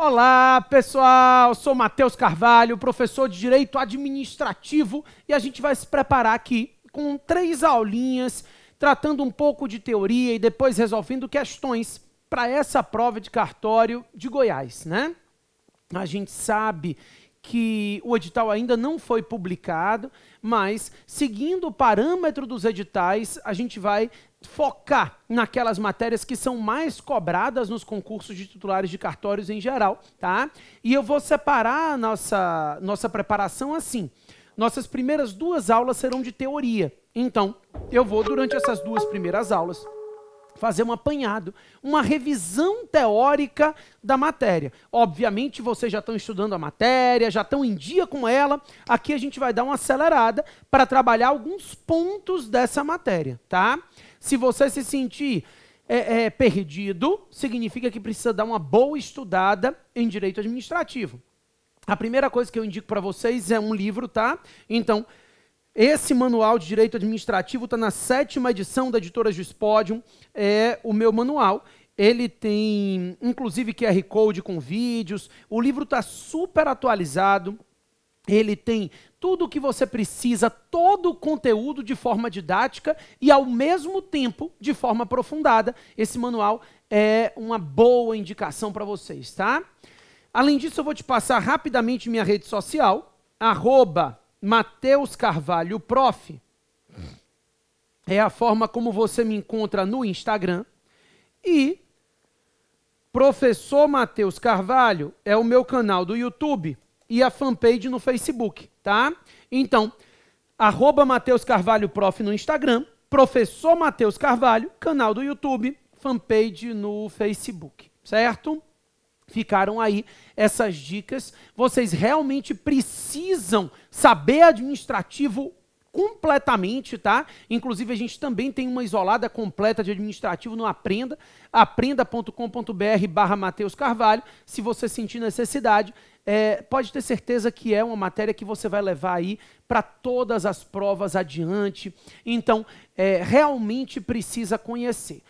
Olá, pessoal! Sou Matheus Carvalho, professor de Direito Administrativo, e a gente vai se preparar aqui com três aulinhas, tratando um pouco de teoria e depois resolvendo questões para essa prova de cartório de Goiás, né? A gente sabe que o edital ainda não foi publicado, mas seguindo o parâmetro dos editais, a gente vai focar naquelas matérias que são mais cobradas nos concursos de titulares de cartórios em geral, tá? E eu vou separar a nossa, nossa preparação assim. Nossas primeiras duas aulas serão de teoria. Então, eu vou, durante essas duas primeiras aulas, fazer um apanhado, uma revisão teórica da matéria. Obviamente vocês já estão estudando a matéria, já estão em dia com ela. Aqui a gente vai dar uma acelerada para trabalhar alguns pontos dessa matéria, tá? Se você se sentir é, é, perdido, significa que precisa dar uma boa estudada em direito administrativo. A primeira coisa que eu indico para vocês é um livro, tá? Então, esse manual de direito administrativo está na sétima edição da editora Juspodium, é o meu manual. Ele tem, inclusive, QR Code com vídeos. O livro está super atualizado. Ele tem tudo o que você precisa, todo o conteúdo de forma didática e, ao mesmo tempo, de forma aprofundada. Esse manual é uma boa indicação para vocês, tá? Além disso, eu vou te passar rapidamente minha rede social, arroba Mateus Carvalho Prof. É a forma como você me encontra no Instagram. E Professor Mateus Carvalho é o meu canal do YouTube e a fanpage no Facebook, tá? Então, arroba Mateus Carvalho Prof no Instagram, Professor Mateus Carvalho, canal do YouTube, fanpage no Facebook, certo? ficaram aí essas dicas. Vocês realmente precisam saber administrativo completamente, tá? Inclusive a gente também tem uma isolada completa de administrativo no Aprenda, aprenda.com.br barra Mateus Carvalho. Se você sentir necessidade, é, pode ter certeza que é uma matéria que você vai levar aí para todas as provas adiante. Então, é, realmente precisa conhecer.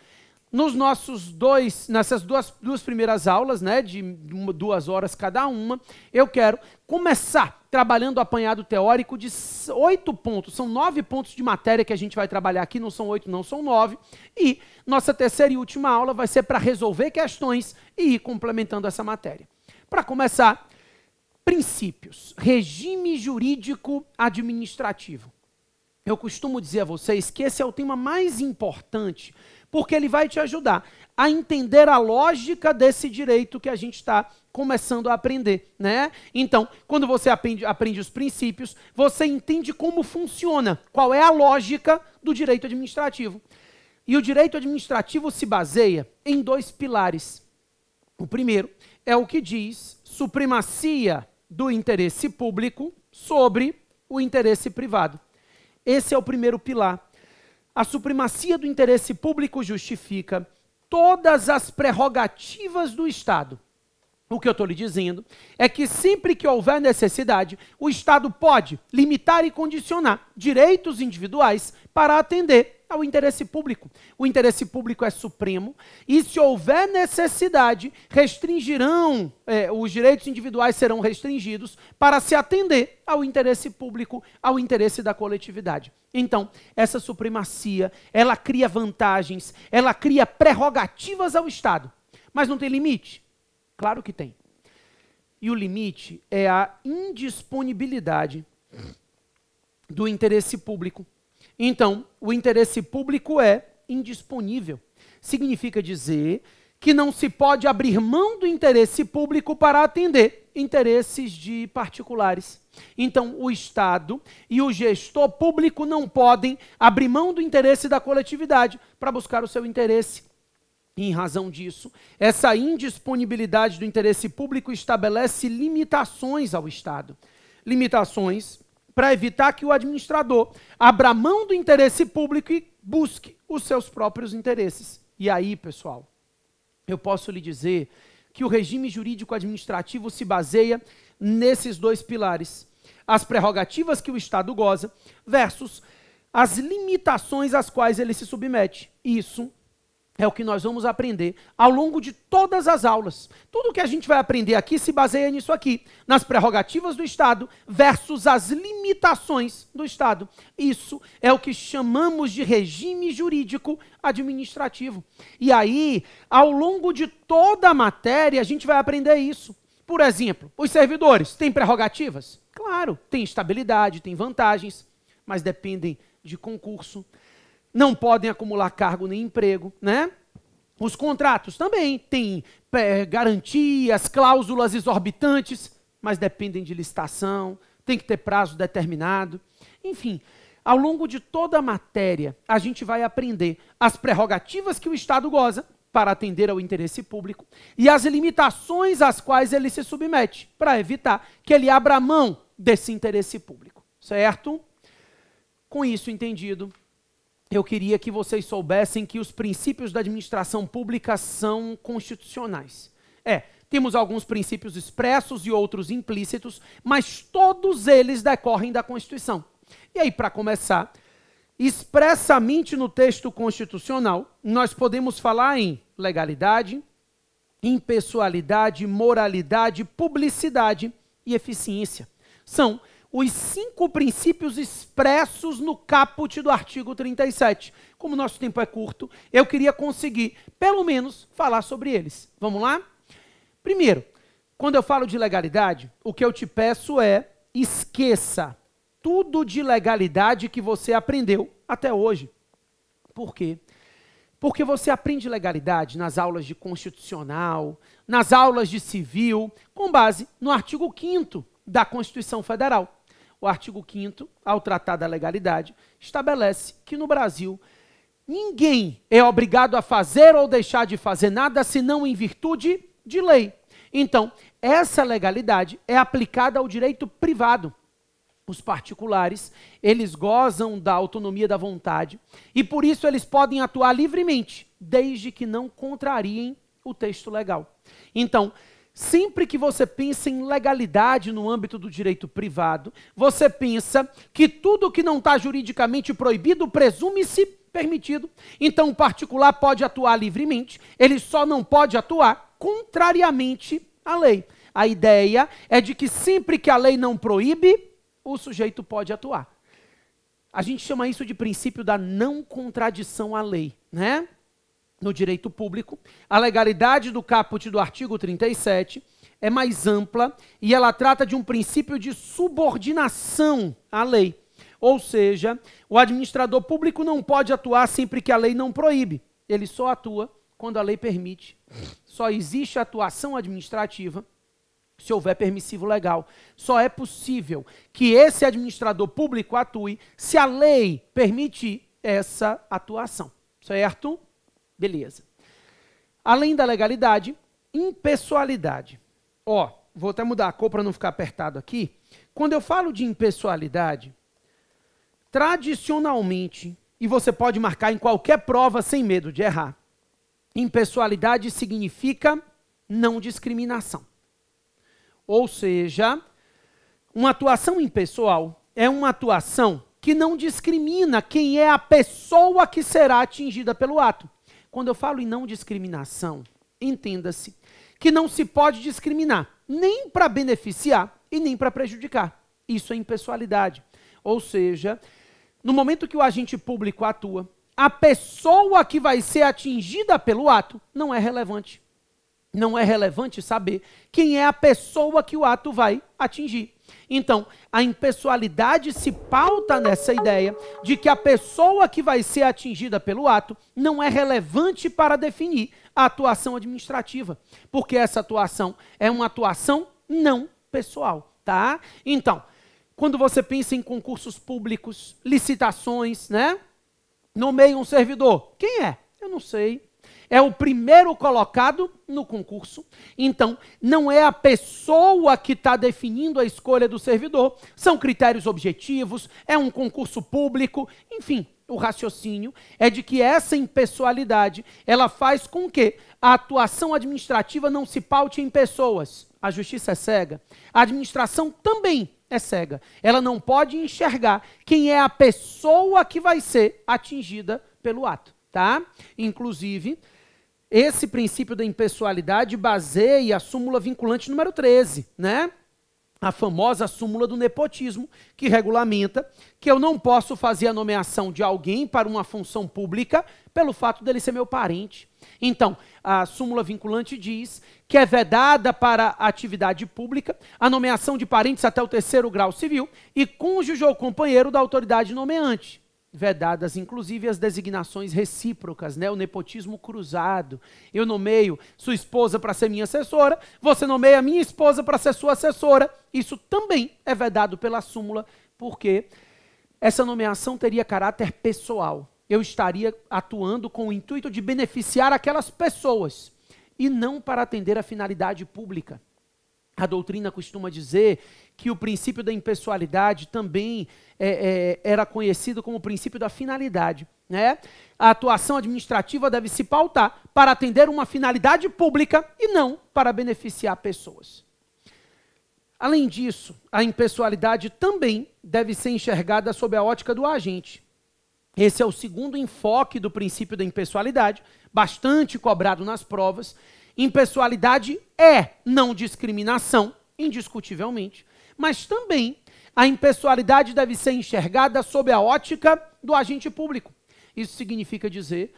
Nos nossos dois, nessas duas, duas primeiras aulas, né, de uma, duas horas cada uma, eu quero começar trabalhando o apanhado teórico de oito pontos. São nove pontos de matéria que a gente vai trabalhar aqui, não são oito, não são nove. E nossa terceira e última aula vai ser para resolver questões e ir complementando essa matéria. Para começar, princípios, regime jurídico administrativo. Eu costumo dizer a vocês que esse é o tema mais importante porque ele vai te ajudar a entender a lógica desse direito que a gente está começando a aprender, né? Então, quando você aprende, aprende os princípios, você entende como funciona, qual é a lógica do direito administrativo. E o direito administrativo se baseia em dois pilares. O primeiro é o que diz supremacia do interesse público sobre o interesse privado. Esse é o primeiro pilar a supremacia do interesse público justifica todas as prerrogativas do Estado. O que eu estou lhe dizendo é que sempre que houver necessidade, o Estado pode limitar e condicionar direitos individuais para atender ao interesse público. O interesse público é supremo e, se houver necessidade, restringirão, é, os direitos individuais serão restringidos para se atender ao interesse público, ao interesse da coletividade. Então, essa supremacia, ela cria vantagens, ela cria prerrogativas ao Estado. Mas não tem limite? Claro que tem. E o limite é a indisponibilidade do interesse público então, o interesse público é indisponível. Significa dizer que não se pode abrir mão do interesse público para atender interesses de particulares. Então, o Estado e o gestor público não podem abrir mão do interesse da coletividade para buscar o seu interesse. em razão disso, essa indisponibilidade do interesse público estabelece limitações ao Estado. Limitações para evitar que o administrador abra mão do interesse público e busque os seus próprios interesses. E aí, pessoal, eu posso lhe dizer que o regime jurídico administrativo se baseia nesses dois pilares: as prerrogativas que o Estado goza versus as limitações às quais ele se submete. Isso é o que nós vamos aprender ao longo de todas as aulas. Tudo que a gente vai aprender aqui se baseia nisso aqui, nas prerrogativas do Estado versus as limitações do Estado. Isso é o que chamamos de regime jurídico administrativo. E aí, ao longo de toda a matéria, a gente vai aprender isso. Por exemplo, os servidores têm prerrogativas? Claro, têm estabilidade, têm vantagens, mas dependem de concurso não podem acumular cargo nem emprego, né? Os contratos também têm é, garantias, cláusulas exorbitantes, mas dependem de licitação, tem que ter prazo determinado. Enfim, ao longo de toda a matéria, a gente vai aprender as prerrogativas que o Estado goza para atender ao interesse público e as limitações às quais ele se submete para evitar que ele abra mão desse interesse público, certo? Com isso entendido, eu queria que vocês soubessem que os princípios da administração pública são constitucionais. É, temos alguns princípios expressos e outros implícitos, mas todos eles decorrem da Constituição. E aí, para começar, expressamente no texto constitucional, nós podemos falar em legalidade, impessoalidade, moralidade, publicidade e eficiência. São os cinco princípios expressos no caput do artigo 37. Como nosso tempo é curto, eu queria conseguir, pelo menos, falar sobre eles. Vamos lá? Primeiro, quando eu falo de legalidade, o que eu te peço é esqueça tudo de legalidade que você aprendeu até hoje. Por quê? Porque você aprende legalidade nas aulas de constitucional, nas aulas de civil, com base no artigo 5 da Constituição Federal. O artigo 5 ao tratado da legalidade, estabelece que no Brasil ninguém é obrigado a fazer ou deixar de fazer nada senão em virtude de lei. Então, essa legalidade é aplicada ao direito privado. Os particulares, eles gozam da autonomia da vontade e por isso eles podem atuar livremente, desde que não contrariem o texto legal. Então, Sempre que você pensa em legalidade no âmbito do direito privado, você pensa que tudo que não está juridicamente proibido presume-se permitido. Então, o particular pode atuar livremente, ele só não pode atuar contrariamente à lei. A ideia é de que sempre que a lei não proíbe, o sujeito pode atuar. A gente chama isso de princípio da não contradição à lei, né? no direito público, a legalidade do caput do artigo 37 é mais ampla e ela trata de um princípio de subordinação à lei. Ou seja, o administrador público não pode atuar sempre que a lei não proíbe. Ele só atua quando a lei permite. Só existe atuação administrativa se houver permissivo legal. Só é possível que esse administrador público atue se a lei permite essa atuação, certo? Beleza. Além da legalidade, impessoalidade. Ó, vou até mudar a cor para não ficar apertado aqui. Quando eu falo de impessoalidade, tradicionalmente, e você pode marcar em qualquer prova sem medo de errar, impessoalidade significa não discriminação. Ou seja, uma atuação impessoal é uma atuação que não discrimina quem é a pessoa que será atingida pelo ato. Quando eu falo em não discriminação, entenda-se que não se pode discriminar, nem para beneficiar e nem para prejudicar. Isso é impessoalidade. Ou seja, no momento que o agente público atua, a pessoa que vai ser atingida pelo ato não é relevante não é relevante saber quem é a pessoa que o ato vai atingir. Então, a impessoalidade se pauta nessa ideia de que a pessoa que vai ser atingida pelo ato não é relevante para definir a atuação administrativa, porque essa atuação é uma atuação não pessoal, tá? Então, quando você pensa em concursos públicos, licitações, né? Nomeia um servidor. Quem é? Eu não sei é o primeiro colocado no concurso. Então, não é a pessoa que está definindo a escolha do servidor, são critérios objetivos, é um concurso público, enfim. O raciocínio é de que essa impessoalidade ela faz com que a atuação administrativa não se paute em pessoas. A justiça é cega, a administração também é cega. Ela não pode enxergar quem é a pessoa que vai ser atingida pelo ato, tá? Inclusive, esse princípio da impessoalidade baseia a súmula vinculante número 13, né? A famosa súmula do nepotismo, que regulamenta que eu não posso fazer a nomeação de alguém para uma função pública pelo fato dele ser meu parente. Então, a súmula vinculante diz que é vedada para atividade pública a nomeação de parentes até o terceiro grau civil e cônjuge ou companheiro da autoridade nomeante vedadas, inclusive as designações recíprocas, né? o nepotismo cruzado. Eu nomeio sua esposa para ser minha assessora, você nomeia minha esposa para ser sua assessora. Isso também é vedado pela súmula, porque essa nomeação teria caráter pessoal. Eu estaria atuando com o intuito de beneficiar aquelas pessoas e não para atender a finalidade pública. A doutrina costuma dizer que o princípio da impessoalidade também é, é, era conhecido como o princípio da finalidade. Né? A atuação administrativa deve se pautar para atender uma finalidade pública e não para beneficiar pessoas. Além disso, a impessoalidade também deve ser enxergada sob a ótica do agente. Esse é o segundo enfoque do princípio da impessoalidade, bastante cobrado nas provas, Impessoalidade é não discriminação, indiscutivelmente, mas também a impessoalidade deve ser enxergada sob a ótica do agente público. Isso significa dizer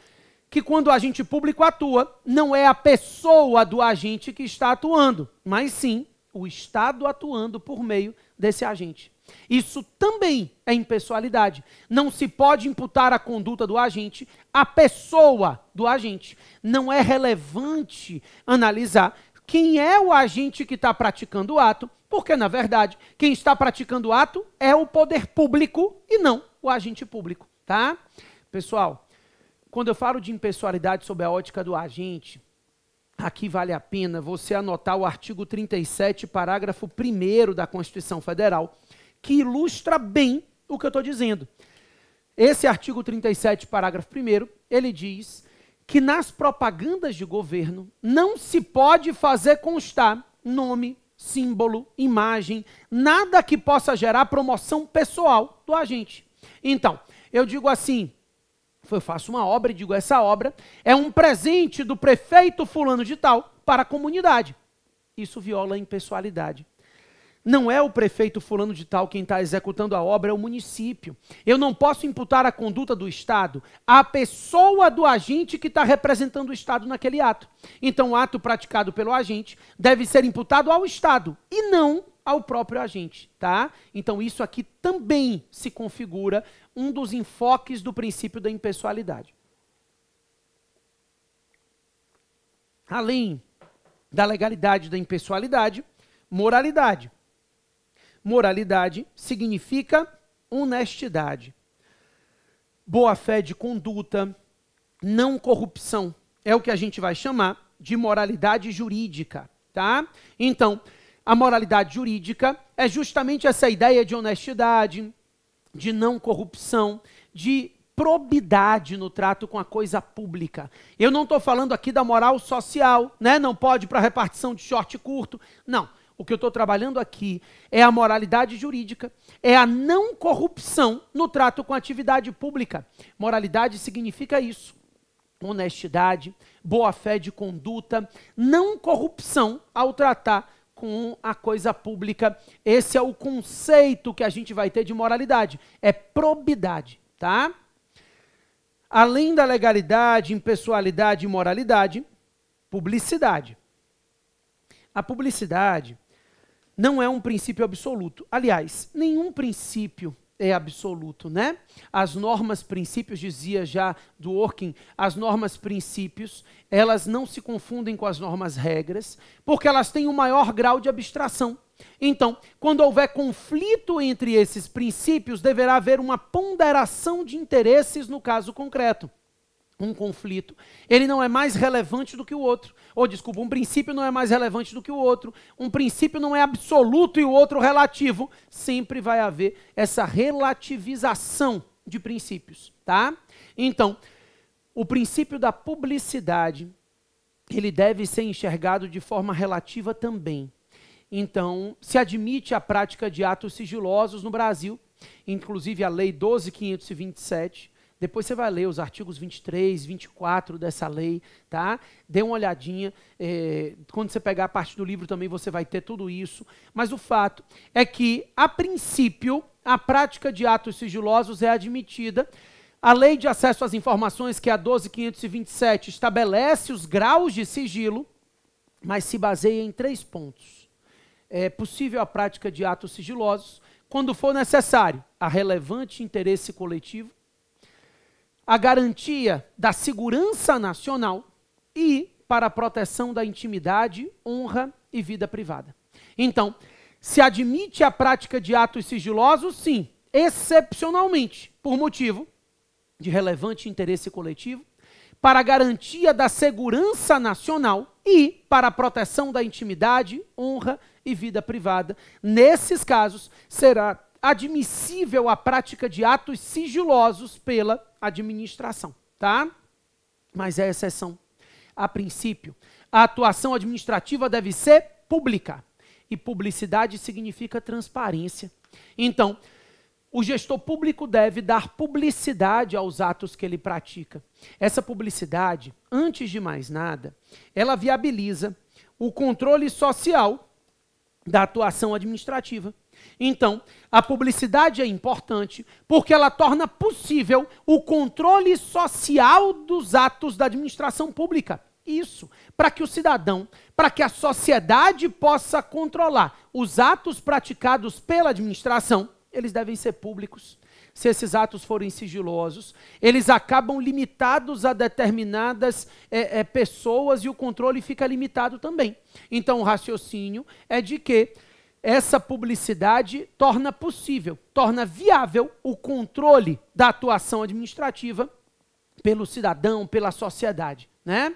que quando o agente público atua, não é a pessoa do agente que está atuando, mas sim o Estado atuando por meio desse agente. Isso também é impessoalidade. Não se pode imputar a conduta do agente à pessoa do agente. Não é relevante analisar quem é o agente que está praticando o ato, porque, na verdade, quem está praticando o ato é o poder público e não o agente público, tá? Pessoal, quando eu falo de impessoalidade sob a ótica do agente, aqui vale a pena você anotar o artigo 37, parágrafo 1 da Constituição Federal, que ilustra bem o que eu estou dizendo. Esse artigo 37, parágrafo 1, ele diz que nas propagandas de governo não se pode fazer constar nome, símbolo, imagem, nada que possa gerar promoção pessoal do agente. Então, eu digo assim, eu faço uma obra e digo, essa obra é um presente do prefeito fulano de tal para a comunidade. Isso viola a impessoalidade. Não é o prefeito fulano de tal quem está executando a obra, é o município. Eu não posso imputar a conduta do Estado à pessoa do agente que está representando o Estado naquele ato. Então, o ato praticado pelo agente deve ser imputado ao Estado e não ao próprio agente, tá? Então, isso aqui também se configura um dos enfoques do princípio da impessoalidade. Além da legalidade da impessoalidade, moralidade. Moralidade significa honestidade. Boa fé de conduta, não corrupção, é o que a gente vai chamar de moralidade jurídica, tá? Então, a moralidade jurídica é justamente essa ideia de honestidade, de não corrupção, de probidade no trato com a coisa pública. Eu não estou falando aqui da moral social, né? Não pode para repartição de short curto. Não o que eu estou trabalhando aqui é a moralidade jurídica, é a não corrupção no trato com a atividade pública. Moralidade significa isso. Honestidade, boa fé de conduta, não corrupção ao tratar com a coisa pública. Esse é o conceito que a gente vai ter de moralidade. É probidade, tá? Além da legalidade, impessoalidade e moralidade, publicidade. A publicidade não é um princípio absoluto. Aliás, nenhum princípio é absoluto, né? As normas princípios dizia já do Orkin, as normas princípios, elas não se confundem com as normas regras, porque elas têm o um maior grau de abstração. Então, quando houver conflito entre esses princípios, deverá haver uma ponderação de interesses no caso concreto um conflito, ele não é mais relevante do que o outro. Ou, desculpa, um princípio não é mais relevante do que o outro, um princípio não é absoluto e o outro relativo. Sempre vai haver essa relativização de princípios, tá? Então, o princípio da publicidade, ele deve ser enxergado de forma relativa também. Então, se admite a prática de atos sigilosos no Brasil, inclusive a Lei 12527, depois você vai ler os artigos 23, 24 dessa lei, tá? Dê uma olhadinha. É, quando você pegar a parte do livro também, você vai ter tudo isso. Mas o fato é que, a princípio, a prática de atos sigilosos é admitida. A Lei de Acesso às Informações, que é a 12.527, estabelece os graus de sigilo, mas se baseia em três pontos. É possível a prática de atos sigilosos quando for necessário a relevante interesse coletivo, a garantia da segurança nacional e para a proteção da intimidade, honra e vida privada. Então, se admite a prática de atos sigilosos, sim, excepcionalmente, por motivo de relevante interesse coletivo, para a garantia da segurança nacional e para a proteção da intimidade, honra e vida privada. Nesses casos, será admissível a prática de atos sigilosos pela administração, tá? Mas é exceção. A princípio, a atuação administrativa deve ser pública. E publicidade significa transparência. Então, o gestor público deve dar publicidade aos atos que ele pratica. Essa publicidade, antes de mais nada, ela viabiliza o controle social da atuação administrativa então, a publicidade é importante porque ela torna possível o controle social dos atos da administração pública. Isso, para que o cidadão, para que a sociedade possa controlar os atos praticados pela administração, eles devem ser públicos. Se esses atos forem sigilosos, eles acabam limitados a determinadas é, é, pessoas e o controle fica limitado também. Então, o raciocínio é de que essa publicidade torna possível, torna viável o controle da atuação administrativa pelo cidadão, pela sociedade, né?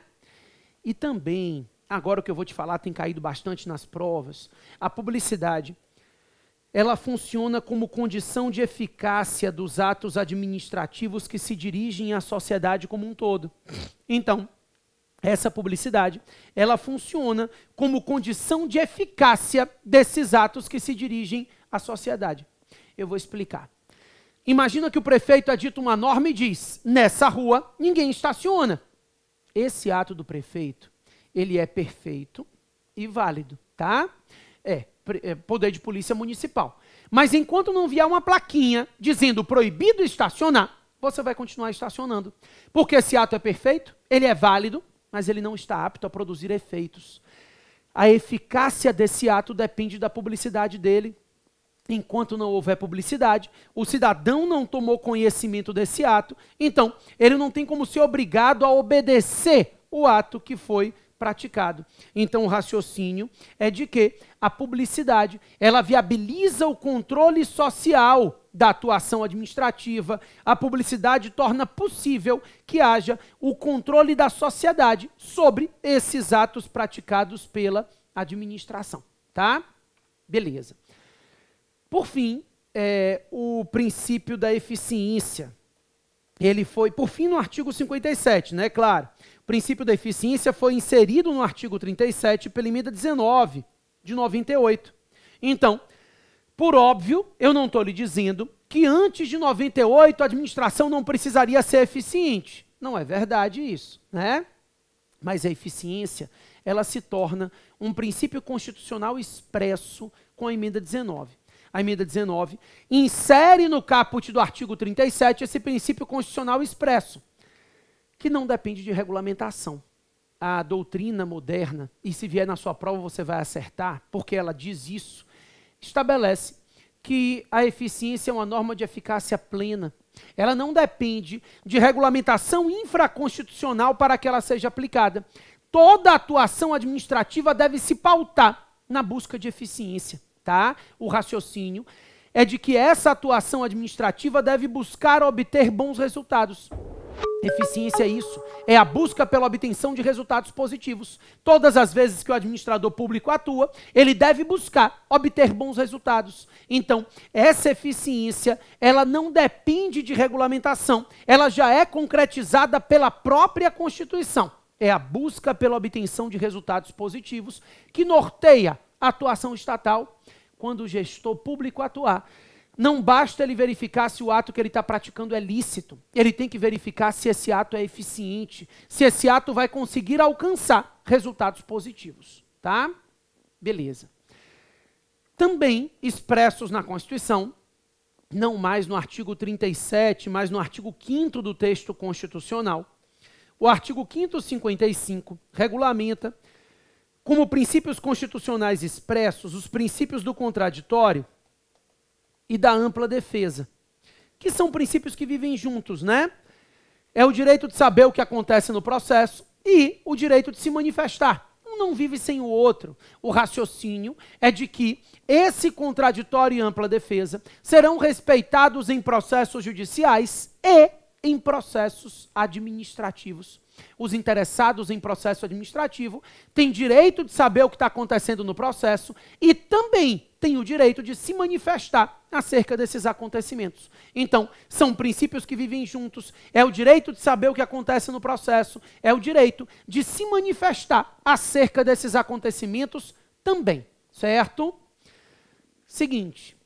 E também, agora o que eu vou te falar tem caído bastante nas provas, a publicidade ela funciona como condição de eficácia dos atos administrativos que se dirigem à sociedade como um todo. Então, essa publicidade, ela funciona como condição de eficácia desses atos que se dirigem à sociedade. Eu vou explicar. Imagina que o prefeito dito uma norma e diz: nessa rua ninguém estaciona. Esse ato do prefeito, ele é perfeito e válido, tá? É, é poder de polícia municipal. Mas enquanto não vier uma plaquinha dizendo proibido estacionar, você vai continuar estacionando. Porque esse ato é perfeito, ele é válido, mas ele não está apto a produzir efeitos. A eficácia desse ato depende da publicidade dele. Enquanto não houver publicidade, o cidadão não tomou conhecimento desse ato, então ele não tem como ser obrigado a obedecer o ato que foi praticado. Então o raciocínio é de que a publicidade, ela viabiliza o controle social da atuação administrativa. A publicidade torna possível que haja o controle da sociedade sobre esses atos praticados pela administração, tá? Beleza. Por fim, é, o princípio da eficiência, ele foi, por fim, no artigo 57, né? Claro, o princípio da eficiência foi inserido no artigo 37 pela emenda 19 de 98. Então, por óbvio, eu não estou lhe dizendo que antes de 98 a administração não precisaria ser eficiente. Não é verdade isso, né? Mas a eficiência, ela se torna um princípio constitucional expresso com a emenda 19 a emenda 19, insere no caput do artigo 37 esse princípio constitucional expresso, que não depende de regulamentação. A doutrina moderna, e se vier na sua prova você vai acertar, porque ela diz isso, estabelece que a eficiência é uma norma de eficácia plena. Ela não depende de regulamentação infraconstitucional para que ela seja aplicada. Toda atuação administrativa deve se pautar na busca de eficiência tá? O raciocínio é de que essa atuação administrativa deve buscar obter bons resultados. Eficiência é isso, é a busca pela obtenção de resultados positivos. Todas as vezes que o administrador público atua, ele deve buscar obter bons resultados. Então, essa eficiência, ela não depende de regulamentação, ela já é concretizada pela própria Constituição. É a busca pela obtenção de resultados positivos que norteia atuação estatal, quando o gestor público atuar, não basta ele verificar se o ato que ele está praticando é lícito. Ele tem que verificar se esse ato é eficiente, se esse ato vai conseguir alcançar resultados positivos. Tá? Beleza. Também expressos na Constituição, não mais no artigo 37, mas no artigo 5 do texto constitucional. O artigo 555 regulamenta como princípios constitucionais expressos os princípios do contraditório e da ampla defesa, que são princípios que vivem juntos, né? É o direito de saber o que acontece no processo e o direito de se manifestar. Um não vive sem o outro. O raciocínio é de que esse contraditório e ampla defesa serão respeitados em processos judiciais e em processos administrativos. Os interessados em processo administrativo têm direito de saber o que está acontecendo no processo e também têm o direito de se manifestar acerca desses acontecimentos. Então, são princípios que vivem juntos. É o direito de saber o que acontece no processo, é o direito de se manifestar acerca desses acontecimentos também, certo? Seguinte,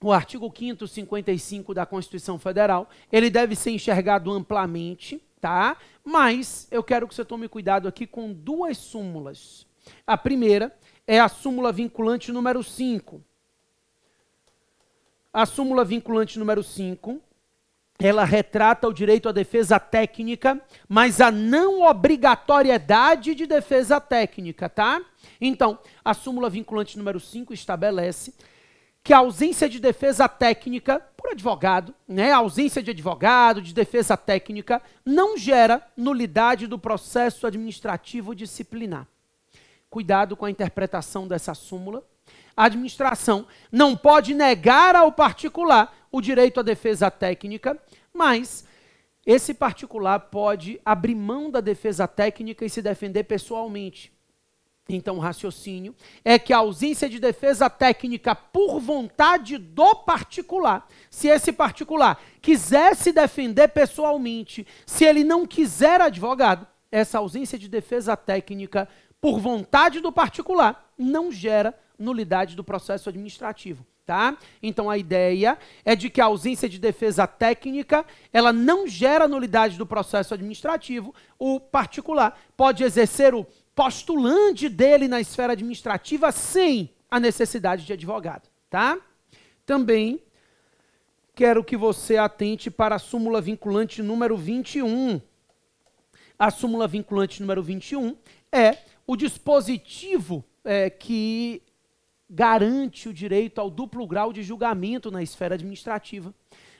o artigo 555 da Constituição Federal, ele deve ser enxergado amplamente tá? Mas eu quero que você tome cuidado aqui com duas súmulas. A primeira é a súmula vinculante número 5. A súmula vinculante número 5, ela retrata o direito à defesa técnica, mas a não obrigatoriedade de defesa técnica, tá? Então, a súmula vinculante número 5 estabelece que a ausência de defesa técnica por advogado, né, a ausência de advogado, de defesa técnica, não gera nulidade do processo administrativo disciplinar. Cuidado com a interpretação dessa súmula. A administração não pode negar ao particular o direito à defesa técnica, mas esse particular pode abrir mão da defesa técnica e se defender pessoalmente. Então, o raciocínio é que a ausência de defesa técnica por vontade do particular, se esse particular quisesse defender pessoalmente, se ele não quiser advogado, essa ausência de defesa técnica por vontade do particular não gera nulidade do processo administrativo, tá? Então a ideia é de que a ausência de defesa técnica, ela não gera nulidade do processo administrativo. O particular pode exercer o postulante dele na esfera administrativa sem a necessidade de advogado, tá? Também quero que você atente para a súmula vinculante número 21. A súmula vinculante número 21 é o dispositivo é, que garante o direito ao duplo grau de julgamento na esfera administrativa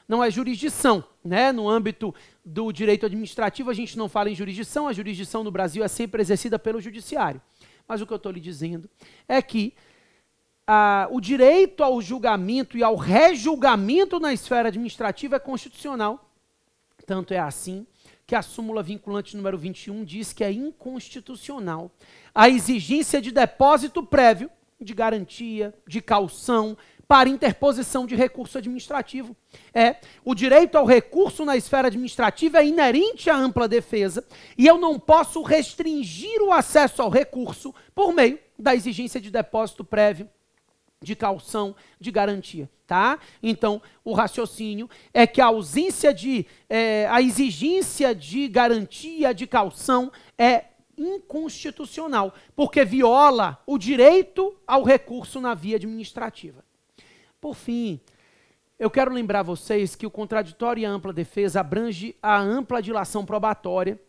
não é jurisdição. Né? No âmbito do direito administrativo, a gente não fala em jurisdição, a jurisdição no Brasil é sempre exercida pelo judiciário. Mas o que eu estou lhe dizendo é que ah, o direito ao julgamento e ao rejulgamento na esfera administrativa é constitucional. Tanto é assim que a súmula vinculante número 21 diz que é inconstitucional a exigência de depósito prévio de garantia, de calção, para interposição de recurso administrativo. É, o direito ao recurso na esfera administrativa é inerente à ampla defesa e eu não posso restringir o acesso ao recurso por meio da exigência de depósito prévio de calção, de garantia, tá? Então, o raciocínio é que a ausência de, é, a exigência de garantia de calção é inconstitucional, porque viola o direito ao recurso na via administrativa. Por fim, eu quero lembrar vocês que o contraditório e a ampla defesa abrange a ampla dilação probatória.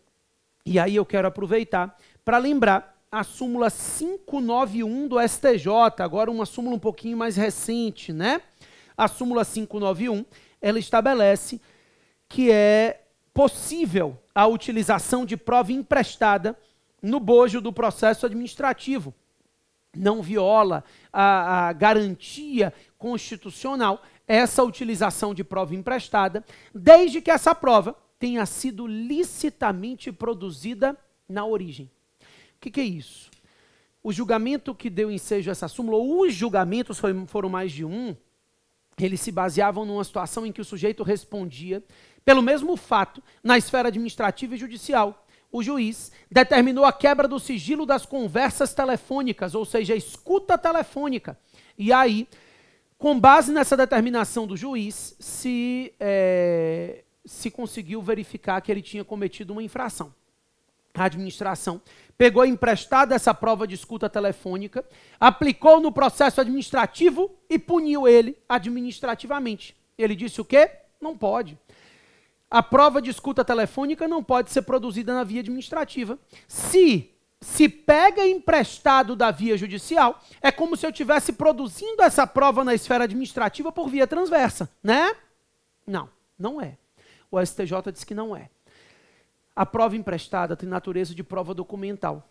E aí eu quero aproveitar para lembrar a súmula 591 do STJ, agora uma súmula um pouquinho mais recente, né? A súmula 591, ela estabelece que é possível a utilização de prova emprestada no bojo do processo administrativo, não viola a, a garantia constitucional essa utilização de prova emprestada, desde que essa prova tenha sido licitamente produzida na origem. O que, que é isso? O julgamento que deu ensejo a essa súmula, ou os julgamentos foi, foram mais de um, eles se baseavam numa situação em que o sujeito respondia pelo mesmo fato na esfera administrativa e judicial o juiz determinou a quebra do sigilo das conversas telefônicas, ou seja, a escuta telefônica. E aí, com base nessa determinação do juiz, se, é, se conseguiu verificar que ele tinha cometido uma infração. A administração pegou emprestada essa prova de escuta telefônica, aplicou no processo administrativo e puniu ele administrativamente. Ele disse o quê? Não pode. A prova de escuta telefônica não pode ser produzida na via administrativa. Se se pega emprestado da via judicial, é como se eu estivesse produzindo essa prova na esfera administrativa por via transversa, né? Não, não é. O STJ diz que não é. A prova emprestada tem natureza de prova documental.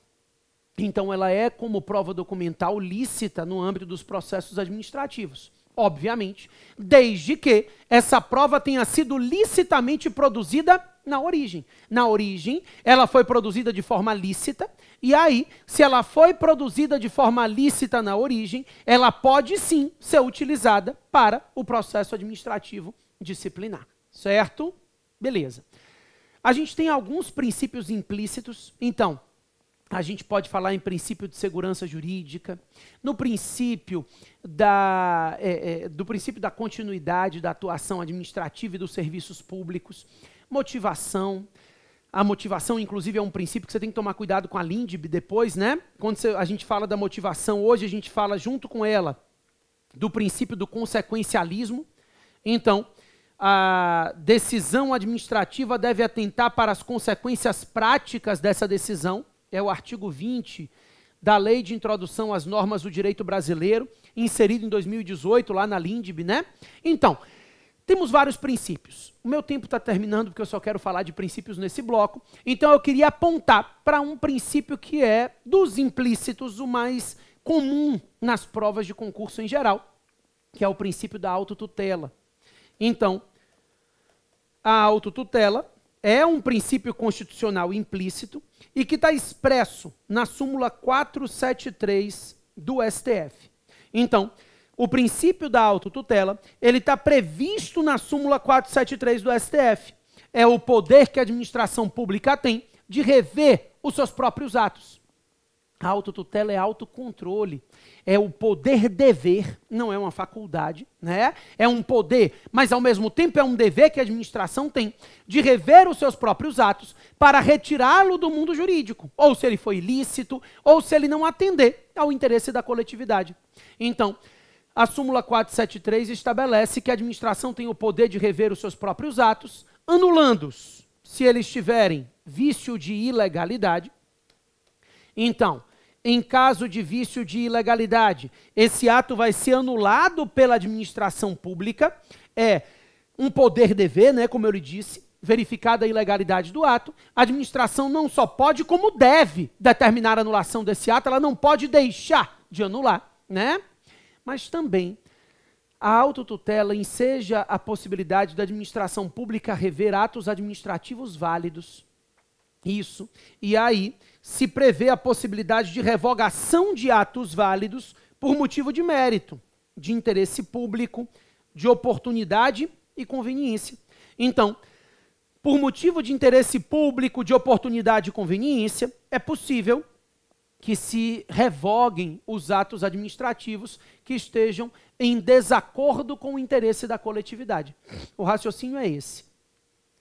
Então, ela é como prova documental lícita no âmbito dos processos administrativos obviamente, desde que essa prova tenha sido licitamente produzida na origem. Na origem, ela foi produzida de forma lícita, e aí, se ela foi produzida de forma lícita na origem, ela pode sim ser utilizada para o processo administrativo disciplinar. Certo? Beleza. A gente tem alguns princípios implícitos, então, a gente pode falar em princípio de segurança jurídica, no princípio da, é, é, do princípio da continuidade da atuação administrativa e dos serviços públicos, motivação. A motivação, inclusive, é um princípio que você tem que tomar cuidado com a LINDB depois, né? Quando você, a gente fala da motivação hoje, a gente fala junto com ela do princípio do consequencialismo. Então, a decisão administrativa deve atentar para as consequências práticas dessa decisão é o artigo 20 da Lei de Introdução às Normas do Direito Brasileiro, inserido em 2018 lá na LINDB, né? Então, temos vários princípios. O meu tempo está terminando porque eu só quero falar de princípios nesse bloco. Então eu queria apontar para um princípio que é dos implícitos o mais comum nas provas de concurso em geral, que é o princípio da autotutela. Então, a autotutela é um princípio constitucional implícito e que está expresso na súmula 473 do STF. Então, o princípio da autotutela, ele está previsto na súmula 473 do STF. É o poder que a administração pública tem de rever os seus próprios atos. Autotutela é autocontrole, é o poder dever, não é uma faculdade, né? É um poder, mas ao mesmo tempo é um dever que a administração tem de rever os seus próprios atos para retirá-lo do mundo jurídico, ou se ele foi ilícito, ou se ele não atender ao interesse da coletividade. Então, a súmula 473 estabelece que a administração tem o poder de rever os seus próprios atos, anulando-os se eles tiverem vício de ilegalidade então, em caso de vício de ilegalidade, esse ato vai ser anulado pela administração pública. É um poder dever, né, como eu lhe disse, verificada a ilegalidade do ato, a administração não só pode, como deve determinar a anulação desse ato, ela não pode deixar de anular, né? Mas também a autotutela enseja a possibilidade da administração pública rever atos administrativos válidos isso. E aí se prevê a possibilidade de revogação de atos válidos por motivo de mérito, de interesse público, de oportunidade e conveniência. Então, por motivo de interesse público, de oportunidade e conveniência, é possível que se revoguem os atos administrativos que estejam em desacordo com o interesse da coletividade. O raciocínio é esse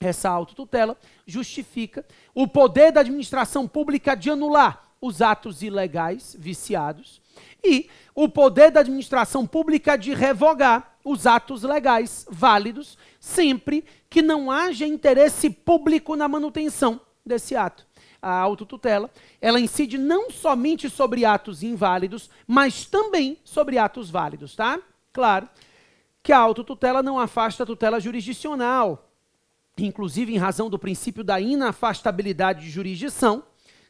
ressalto, tutela, justifica o poder da administração pública de anular os atos ilegais viciados e o poder da administração pública de revogar os atos legais válidos, sempre que não haja interesse público na manutenção desse ato. A autotutela, ela incide não somente sobre atos inválidos, mas também sobre atos válidos, tá? Claro que a autotutela não afasta a tutela jurisdicional, inclusive em razão do princípio da inafastabilidade de jurisdição,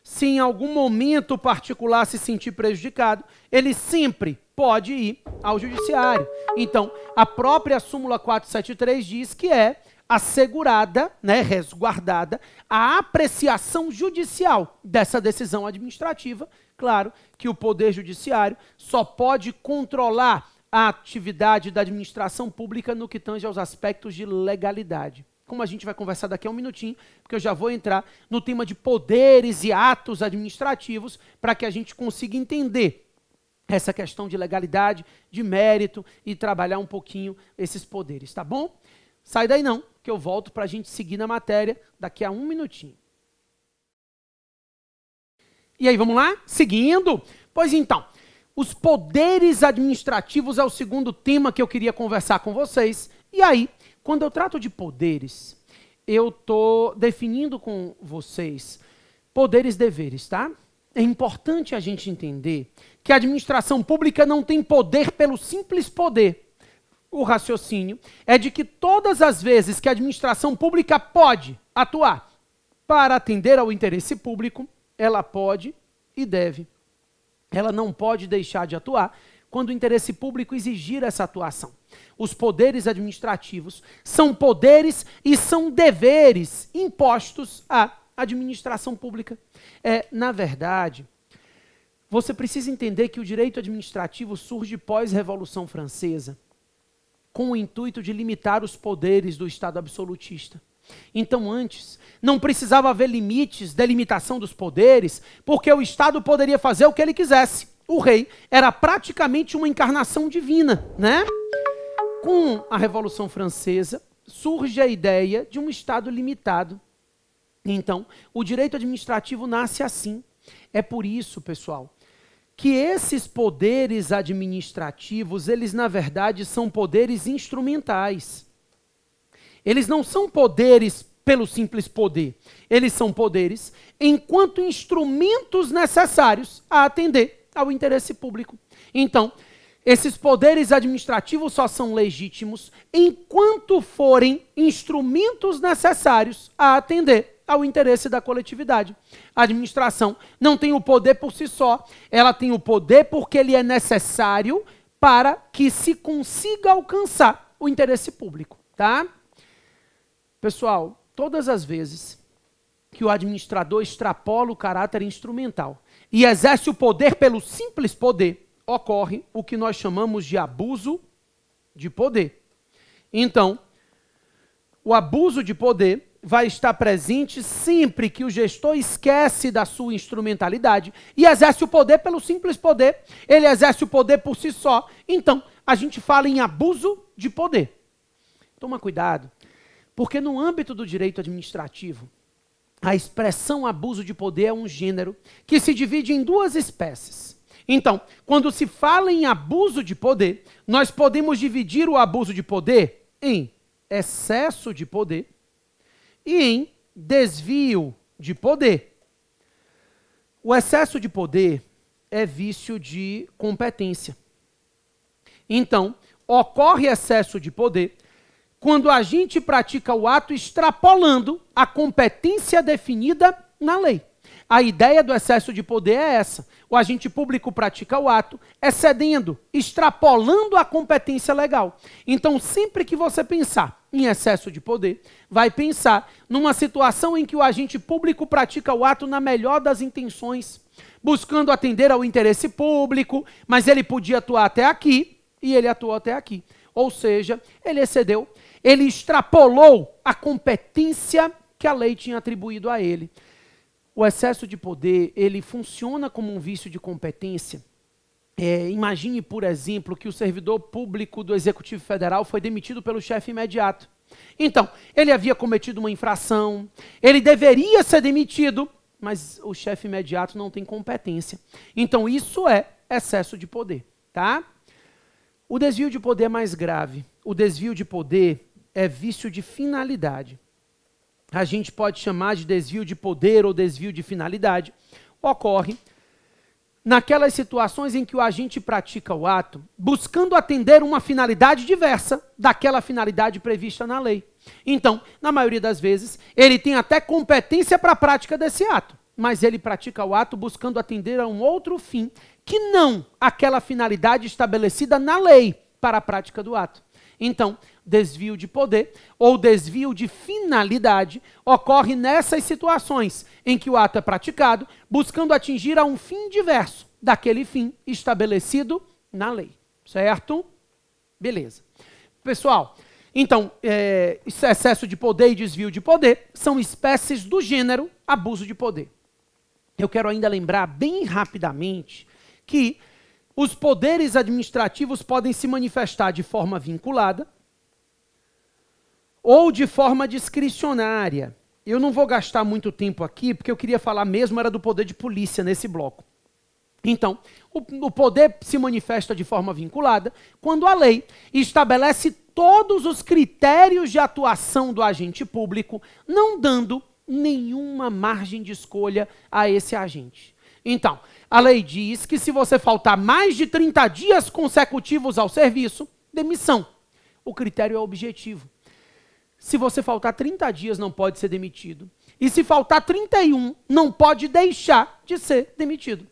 se em algum momento particular se sentir prejudicado, ele sempre pode ir ao judiciário. Então, a própria súmula 473 diz que é assegurada, né, resguardada a apreciação judicial dessa decisão administrativa. Claro que o poder judiciário só pode controlar a atividade da administração pública no que tange aos aspectos de legalidade como a gente vai conversar daqui a um minutinho, porque eu já vou entrar no tema de poderes e atos administrativos para que a gente consiga entender essa questão de legalidade, de mérito e trabalhar um pouquinho esses poderes, tá bom? Sai daí não, que eu volto para a gente seguir na matéria daqui a um minutinho. E aí, vamos lá? Seguindo? Pois então, os poderes administrativos é o segundo tema que eu queria conversar com vocês. E aí, quando eu trato de poderes, eu estou definindo com vocês poderes e deveres, tá? É importante a gente entender que a administração pública não tem poder pelo simples poder. O raciocínio é de que todas as vezes que a administração pública pode atuar para atender ao interesse público, ela pode e deve. Ela não pode deixar de atuar quando o interesse público exigir essa atuação. Os poderes administrativos são poderes e são deveres impostos à administração pública. É, na verdade, você precisa entender que o direito administrativo surge pós-Revolução Francesa, com o intuito de limitar os poderes do Estado absolutista. Então, antes, não precisava haver limites, delimitação dos poderes, porque o Estado poderia fazer o que ele quisesse. O rei era praticamente uma encarnação divina, né? Com a Revolução Francesa, surge a ideia de um Estado limitado. Então, o direito administrativo nasce assim. É por isso, pessoal, que esses poderes administrativos, eles na verdade são poderes instrumentais. Eles não são poderes pelo simples poder. Eles são poderes enquanto instrumentos necessários a atender ao interesse público. Então, esses poderes administrativos só são legítimos enquanto forem instrumentos necessários a atender ao interesse da coletividade. A administração não tem o poder por si só, ela tem o poder porque ele é necessário para que se consiga alcançar o interesse público, tá? Pessoal, todas as vezes que o administrador extrapola o caráter instrumental e exerce o poder pelo simples poder, ocorre o que nós chamamos de abuso de poder. Então, o abuso de poder vai estar presente sempre que o gestor esquece da sua instrumentalidade e exerce o poder pelo simples poder. Ele exerce o poder por si só. Então, a gente fala em abuso de poder. Toma cuidado, porque no âmbito do direito administrativo, a expressão abuso de poder é um gênero que se divide em duas espécies então, quando se fala em abuso de poder, nós podemos dividir o abuso de poder em excesso de poder e em desvio de poder. O excesso de poder é vício de competência. Então, ocorre excesso de poder quando a gente pratica o ato extrapolando a competência definida na lei. A ideia do excesso de poder é essa. O agente público pratica o ato excedendo, é extrapolando a competência legal. Então, sempre que você pensar em excesso de poder, vai pensar numa situação em que o agente público pratica o ato na melhor das intenções, buscando atender ao interesse público, mas ele podia atuar até aqui e ele atuou até aqui. Ou seja, ele excedeu, ele extrapolou a competência que a lei tinha atribuído a ele. O excesso de poder, ele funciona como um vício de competência. É, imagine, por exemplo, que o servidor público do Executivo Federal foi demitido pelo chefe imediato. Então, ele havia cometido uma infração, ele deveria ser demitido, mas o chefe imediato não tem competência. Então, isso é excesso de poder, tá? O desvio de poder é mais grave. O desvio de poder é vício de finalidade a gente pode chamar de desvio de poder ou desvio de finalidade, ocorre naquelas situações em que o agente pratica o ato buscando atender uma finalidade diversa daquela finalidade prevista na lei. Então, na maioria das vezes, ele tem até competência para a prática desse ato, mas ele pratica o ato buscando atender a um outro fim que não aquela finalidade estabelecida na lei para a prática do ato. Então, desvio de poder ou desvio de finalidade ocorre nessas situações em que o ato é praticado, buscando atingir a um fim diverso daquele fim estabelecido na lei. Certo? Beleza. Pessoal, então, é, é excesso de poder e desvio de poder são espécies do gênero abuso de poder. Eu quero ainda lembrar bem rapidamente que os poderes administrativos podem se manifestar de forma vinculada, ou de forma discricionária. Eu não vou gastar muito tempo aqui, porque eu queria falar mesmo era do poder de polícia nesse bloco. Então, o, o poder se manifesta de forma vinculada quando a lei estabelece todos os critérios de atuação do agente público, não dando nenhuma margem de escolha a esse agente. Então, a lei diz que se você faltar mais de 30 dias consecutivos ao serviço, demissão. O critério é objetivo. Se você faltar 30 dias, não pode ser demitido. E se faltar 31, não pode deixar de ser demitido.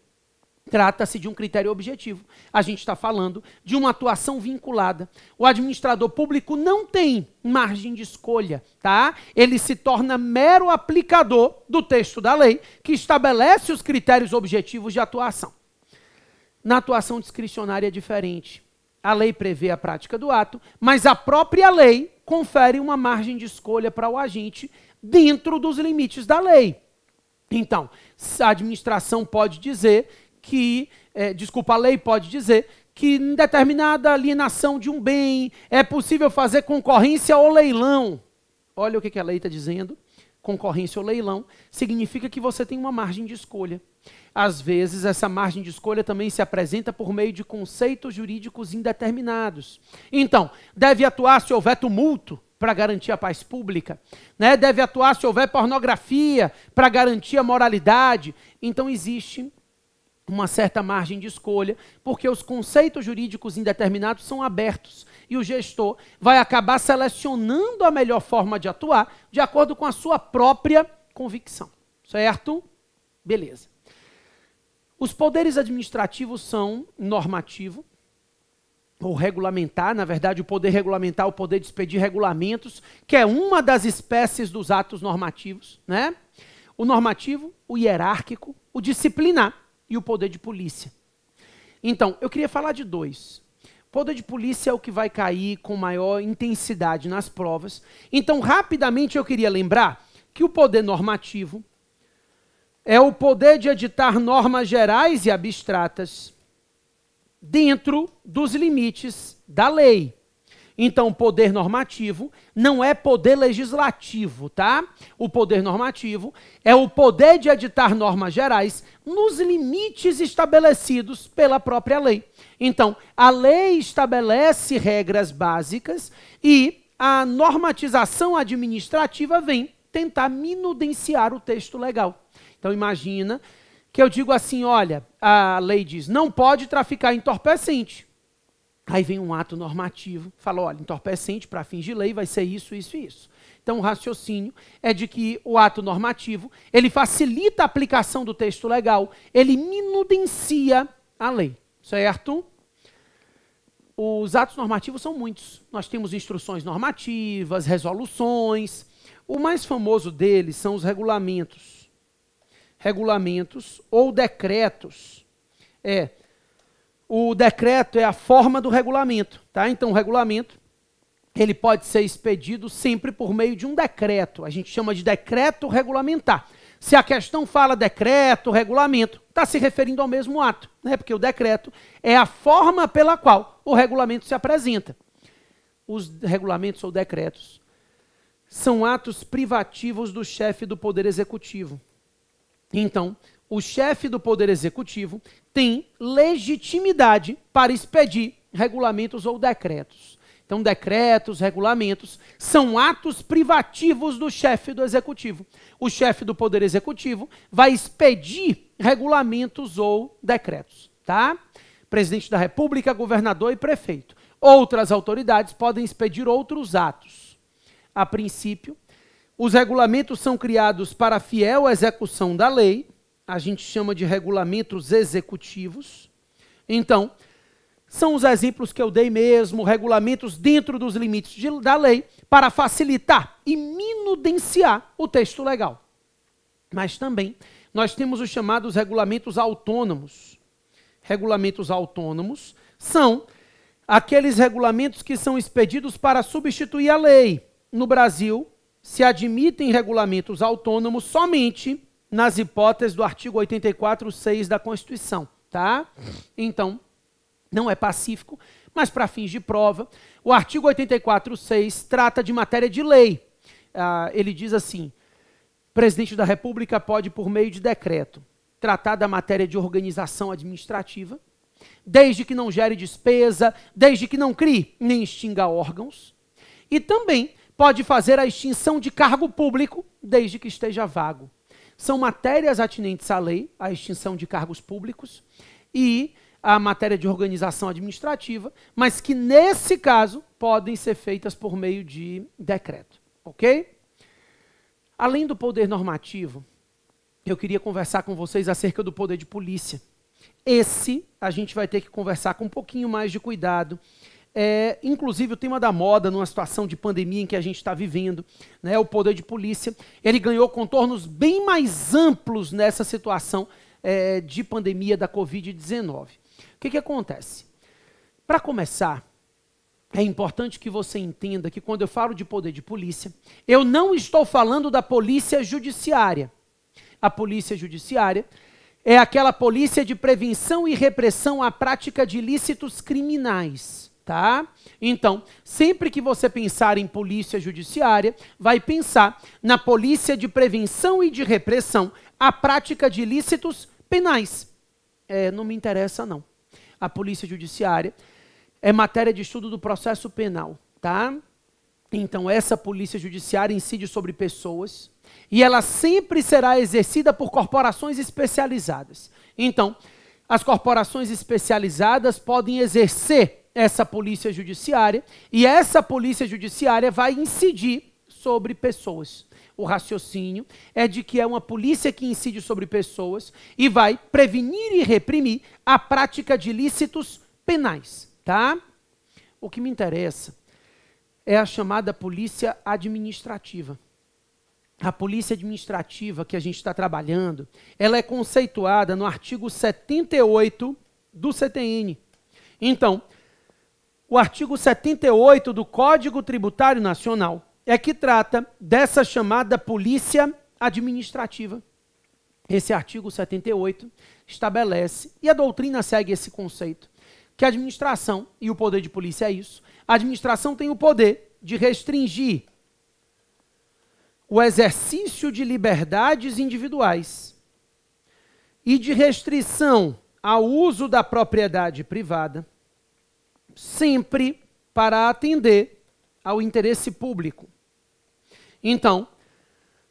Trata-se de um critério objetivo. A gente está falando de uma atuação vinculada. O administrador público não tem margem de escolha, tá? Ele se torna mero aplicador do texto da lei que estabelece os critérios objetivos de atuação. Na atuação discricionária é diferente. A lei prevê a prática do ato, mas a própria lei confere uma margem de escolha para o agente dentro dos limites da lei. Então, a administração pode dizer que, é, desculpa, a lei pode dizer que em determinada alienação de um bem é possível fazer concorrência ou leilão. Olha o que, que a lei está dizendo concorrência ou leilão, significa que você tem uma margem de escolha. Às vezes, essa margem de escolha também se apresenta por meio de conceitos jurídicos indeterminados. Então, deve atuar se houver tumulto para garantir a paz pública, né? deve atuar se houver pornografia para garantir a moralidade. Então, existe uma certa margem de escolha, porque os conceitos jurídicos indeterminados são abertos e o gestor vai acabar selecionando a melhor forma de atuar de acordo com a sua própria convicção. Certo? Beleza. Os poderes administrativos são normativo, ou regulamentar, na verdade, o poder regulamentar, o poder de expedir regulamentos, que é uma das espécies dos atos normativos, né? O normativo, o hierárquico, o disciplinar e o poder de polícia. Então, eu queria falar de dois. Poder de polícia é o que vai cair com maior intensidade nas provas. Então, rapidamente eu queria lembrar que o poder normativo é o poder de editar normas gerais e abstratas dentro dos limites da lei. Então, poder normativo não é poder legislativo, tá? O poder normativo é o poder de editar normas gerais nos limites estabelecidos pela própria lei. Então, a lei estabelece regras básicas e a normatização administrativa vem tentar minudenciar o texto legal. Então, imagina que eu digo assim: olha, a lei diz, não pode traficar entorpecente. Aí vem um ato normativo, fala, olha, entorpecente para fins de lei vai ser isso, isso e isso. Então o raciocínio é de que o ato normativo, ele facilita a aplicação do texto legal, ele minudencia a lei, certo? Os atos normativos são muitos. Nós temos instruções normativas, resoluções. O mais famoso deles são os regulamentos. Regulamentos ou decretos. É, o decreto é a forma do regulamento, tá? Então, o regulamento ele pode ser expedido sempre por meio de um decreto. A gente chama de decreto regulamentar. Se a questão fala decreto, regulamento, está se referindo ao mesmo ato, né? Porque o decreto é a forma pela qual o regulamento se apresenta. Os regulamentos ou decretos são atos privativos do chefe do poder executivo. Então, o chefe do Poder Executivo tem legitimidade para expedir regulamentos ou decretos. Então, decretos, regulamentos, são atos privativos do chefe do executivo. O chefe do poder executivo vai expedir regulamentos ou decretos, tá? Presidente da República, governador e prefeito. Outras autoridades podem expedir outros atos. A princípio, os regulamentos são criados para a fiel execução da lei a gente chama de regulamentos executivos. Então, são os exemplos que eu dei mesmo, regulamentos dentro dos limites de, da lei, para facilitar e minudenciar o texto legal. Mas também nós temos os chamados regulamentos autônomos. Regulamentos autônomos são aqueles regulamentos que são expedidos para substituir a lei. No Brasil, se admitem regulamentos autônomos somente nas hipóteses do artigo 84, 6 da Constituição, tá? Então, não é pacífico, mas para fins de prova, o artigo 84, 6 trata de matéria de lei. Ah, ele diz assim: presidente da República pode, por meio de decreto, tratar da matéria de organização administrativa, desde que não gere despesa, desde que não crie nem extinga órgãos, e também pode fazer a extinção de cargo público, desde que esteja vago são matérias atinentes à lei, à extinção de cargos públicos e à matéria de organização administrativa, mas que nesse caso podem ser feitas por meio de decreto, OK? Além do poder normativo, eu queria conversar com vocês acerca do poder de polícia. Esse a gente vai ter que conversar com um pouquinho mais de cuidado é, inclusive o tema da moda, numa situação de pandemia em que a gente está vivendo, né, o poder de polícia, ele ganhou contornos bem mais amplos nessa situação é, de pandemia da Covid-19. O que, que acontece? Para começar, é importante que você entenda que quando eu falo de poder de polícia, eu não estou falando da polícia judiciária. A polícia judiciária é aquela polícia de prevenção e repressão à prática de ilícitos criminais tá? Então, sempre que você pensar em polícia judiciária, vai pensar na polícia de prevenção e de repressão à prática de ilícitos penais. É, não me interessa não. A polícia judiciária é matéria de estudo do processo penal, tá? Então, essa polícia judiciária incide sobre pessoas e ela sempre será exercida por corporações especializadas. Então, as corporações especializadas podem exercer essa polícia judiciária e essa polícia judiciária vai incidir sobre pessoas. O raciocínio é de que é uma polícia que incide sobre pessoas e vai prevenir e reprimir a prática de ilícitos penais, tá? O que me interessa é a chamada polícia administrativa. A polícia administrativa que a gente está trabalhando, ela é conceituada no artigo 78 do CTN. Então, o artigo 78 do Código Tributário Nacional é que trata dessa chamada polícia administrativa. Esse artigo 78 estabelece, e a doutrina segue esse conceito, que a administração, e o poder de polícia é isso, a administração tem o poder de restringir o exercício de liberdades individuais e de restrição ao uso da propriedade privada sempre para atender ao interesse público. Então,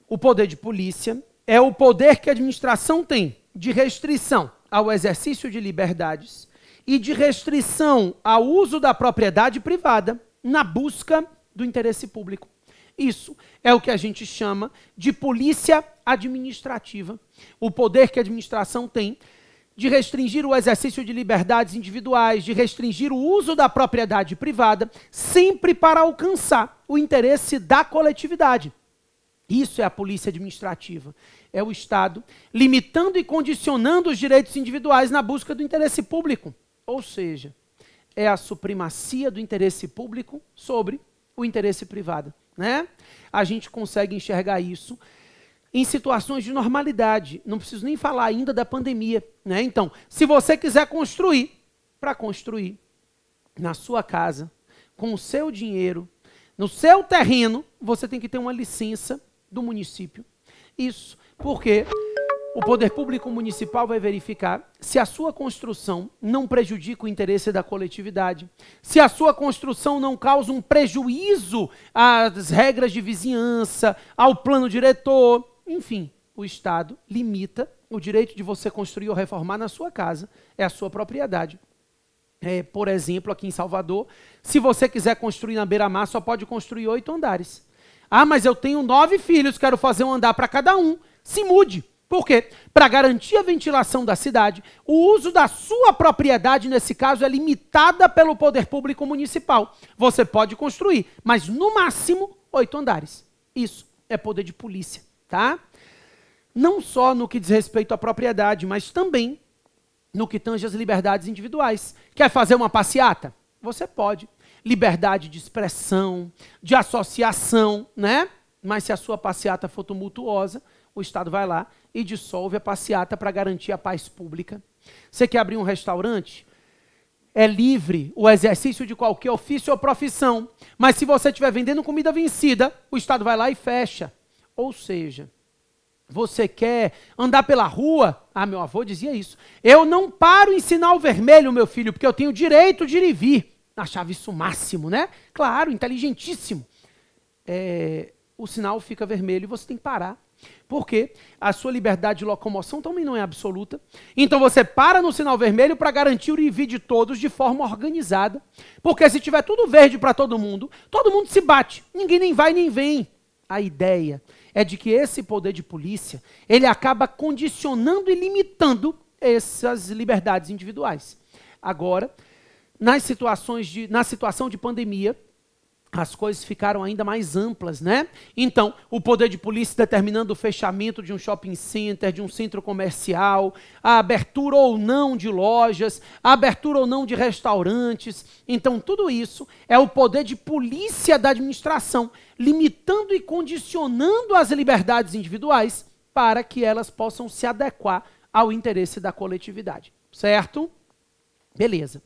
o poder de polícia é o poder que a administração tem de restrição ao exercício de liberdades e de restrição ao uso da propriedade privada na busca do interesse público. Isso é o que a gente chama de polícia administrativa. O poder que a administração tem de restringir o exercício de liberdades individuais, de restringir o uso da propriedade privada, sempre para alcançar o interesse da coletividade. Isso é a polícia administrativa. É o Estado limitando e condicionando os direitos individuais na busca do interesse público. Ou seja, é a supremacia do interesse público sobre o interesse privado. Né? A gente consegue enxergar isso em situações de normalidade. Não preciso nem falar ainda da pandemia. Né? Então, se você quiser construir, para construir na sua casa, com o seu dinheiro, no seu terreno, você tem que ter uma licença do município. Isso porque o poder público municipal vai verificar se a sua construção não prejudica o interesse da coletividade, se a sua construção não causa um prejuízo às regras de vizinhança, ao plano diretor, enfim, o Estado limita o direito de você construir ou reformar na sua casa, é a sua propriedade. É, por exemplo, aqui em Salvador, se você quiser construir na beira-mar, só pode construir oito andares. Ah, mas eu tenho nove filhos, quero fazer um andar para cada um. Se mude. Por quê? Para garantir a ventilação da cidade, o uso da sua propriedade, nesse caso, é limitada pelo poder público municipal. Você pode construir, mas no máximo oito andares. Isso é poder de polícia tá? Não só no que diz respeito à propriedade, mas também no que tange as liberdades individuais. Quer fazer uma passeata? Você pode. Liberdade de expressão, de associação, né? Mas se a sua passeata for tumultuosa, o Estado vai lá e dissolve a passeata para garantir a paz pública. Você quer abrir um restaurante? É livre o exercício de qualquer ofício ou profissão. Mas se você estiver vendendo comida vencida, o Estado vai lá e fecha. Ou seja, você quer andar pela rua? Ah, meu avô dizia isso. Eu não paro em sinal vermelho, meu filho, porque eu tenho direito de ir e vir. Achava isso o máximo, né? Claro, inteligentíssimo. É, o sinal fica vermelho e você tem que parar. Porque a sua liberdade de locomoção também não é absoluta. Então você para no sinal vermelho para garantir o ir de todos de forma organizada. Porque se tiver tudo verde para todo mundo, todo mundo se bate. Ninguém nem vai nem vem. A ideia é de que esse poder de polícia, ele acaba condicionando e limitando essas liberdades individuais. Agora, nas situações de, na situação de pandemia, as coisas ficaram ainda mais amplas, né? Então, o poder de polícia determinando o fechamento de um shopping center, de um centro comercial, a abertura ou não de lojas, a abertura ou não de restaurantes. Então, tudo isso é o poder de polícia da administração, limitando e condicionando as liberdades individuais para que elas possam se adequar ao interesse da coletividade, certo? Beleza.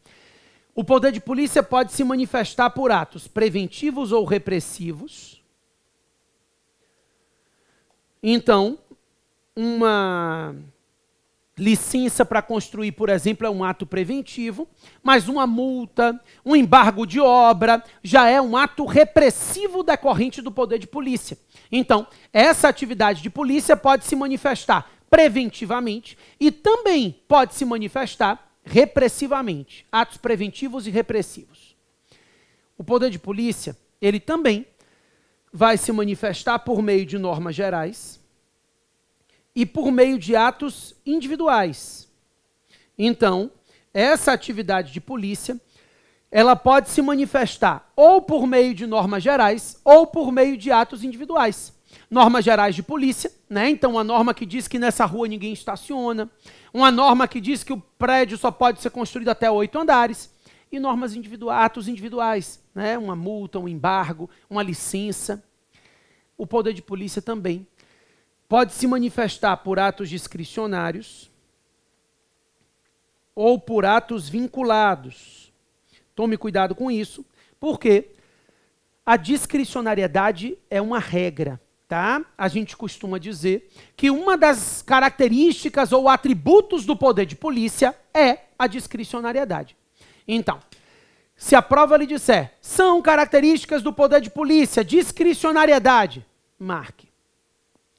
O poder de polícia pode se manifestar por atos preventivos ou repressivos. Então, uma licença para construir, por exemplo, é um ato preventivo, mas uma multa, um embargo de obra, já é um ato repressivo decorrente do poder de polícia. Então, essa atividade de polícia pode se manifestar preventivamente e também pode se manifestar repressivamente, atos preventivos e repressivos. O poder de polícia, ele também vai se manifestar por meio de normas gerais e por meio de atos individuais. Então, essa atividade de polícia, ela pode se manifestar ou por meio de normas gerais ou por meio de atos individuais. Normas gerais de polícia né? Então, uma norma que diz que nessa rua ninguém estaciona, uma norma que diz que o prédio só pode ser construído até oito andares, e normas individuais, atos individuais, né? uma multa, um embargo, uma licença. O poder de polícia também pode se manifestar por atos discricionários ou por atos vinculados. Tome cuidado com isso, porque a discricionariedade é uma regra tá? A gente costuma dizer que uma das características ou atributos do poder de polícia é a discricionariedade. Então, se a prova lhe disser, são características do poder de polícia, discricionariedade, marque.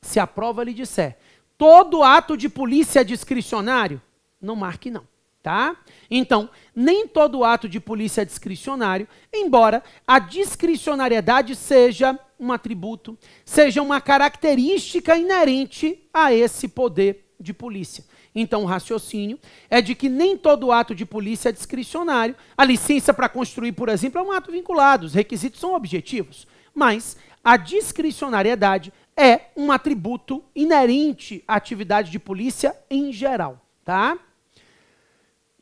Se a prova lhe disser, todo ato de polícia é discricionário, não marque não tá? Então, nem todo ato de polícia é discricionário, embora a discricionariedade seja um atributo, seja uma característica inerente a esse poder de polícia. Então, o raciocínio é de que nem todo ato de polícia é discricionário. A licença para construir, por exemplo, é um ato vinculado, os requisitos são objetivos, mas a discricionariedade é um atributo inerente à atividade de polícia em geral, tá?